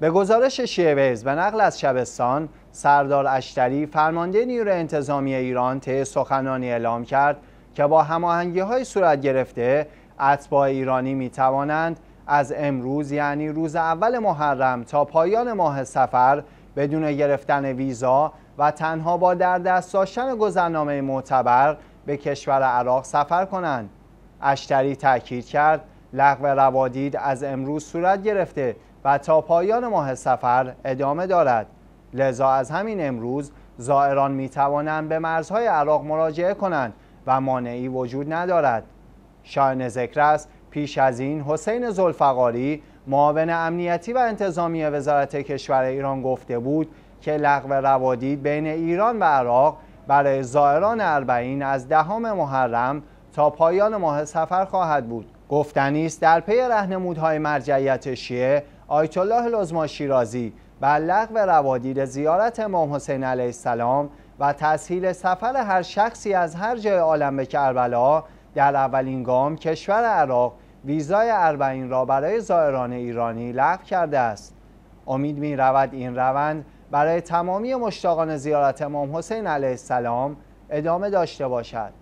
به گزارش شیویز به نقل از شبستان سردار اشتری فرمانده نیرو انتظامی ایران طی سخنانی اعلام کرد که با هماهنگی های صورت گرفته اتباع ایرانی می توانند از امروز یعنی روز اول محرم تا پایان ماه سفر بدون گرفتن ویزا و تنها با در دست داشتن گذرنامه معتبر به کشور عراق سفر کنند اشتری تاکید کرد لغو روادید از امروز صورت گرفته و تا پایان ماه سفر ادامه دارد لذا از همین امروز زائران می توانند به مرزهای عراق مراجعه کنند و مانعی وجود ندارد شاین ذکر است پیش از این حسین زلفقاری معاون امنیتی و انتظامی وزارت کشور ایران گفته بود که لغو روادید بین ایران و عراق برای زائران اربعین از دهم محرم تا پایان ماه سفر خواهد بود گفتنی است در پی رهنمودهای مرجعیت شیعه آیت الله لزما شیرازی بر لغو روادید زیارت امام حسین علیه السلام و تسهیل سفر هر شخصی از هر جای عالم به کربلا در اولین گام کشور عراق ویزای اربعین را برای زائران ایرانی لغو کرده است امید می رود این روند برای تمامی مشتاقان زیارت امام حسین علیه السلام ادامه داشته باشد